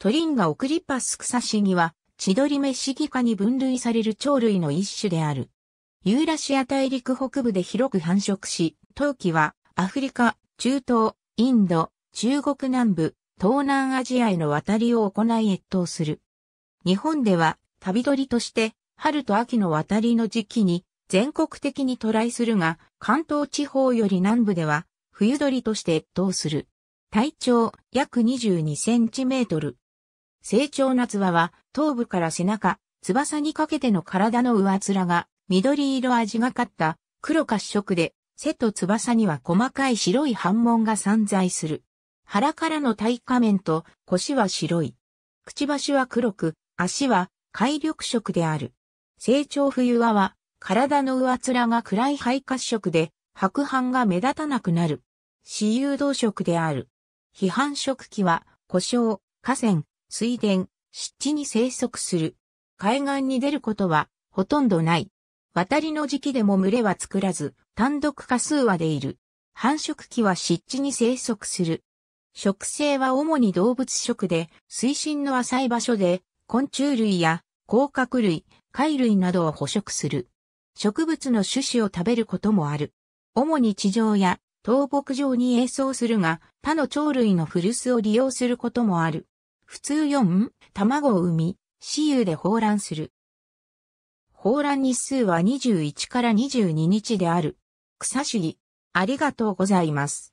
トリンガオクリパスクサシギは、千鳥目シギ科に分類される鳥類の一種である。ユーラシア大陸北部で広く繁殖し、冬季はアフリカ、中東、インド、中国南部、東南アジアへの渡りを行い越冬する。日本では旅鳥として春と秋の渡りの時期に全国的に渡来するが、関東地方より南部では冬鳥として越冬する。体長約22センチメートル、成長夏場は、頭部から背中、翼にかけての体の上面が、緑色味がかった、黒褐色で、背と翼には細かい白い斑紋が散在する。腹からの体下面と腰は白い。くちばしは黒く、足は海緑色である。成長冬場は、体の上面が暗い灰褐色で、白斑が目立たなくなる。雌雄同色である。批判色期は、故障、河川、水田、湿地に生息する。海岸に出ることはほとんどない。渡りの時期でも群れは作らず、単独過数羽でいる。繁殖期は湿地に生息する。食性は主に動物食で、水深の浅い場所で、昆虫類や甲殻類、貝類などを捕食する。植物の種子を食べることもある。主に地上や倒木上に栄巣するが、他の鳥類の古巣を利用することもある。普通4、卵を産み、私有で放卵する。放卵日数は21から22日である。草主義。ありがとうございます。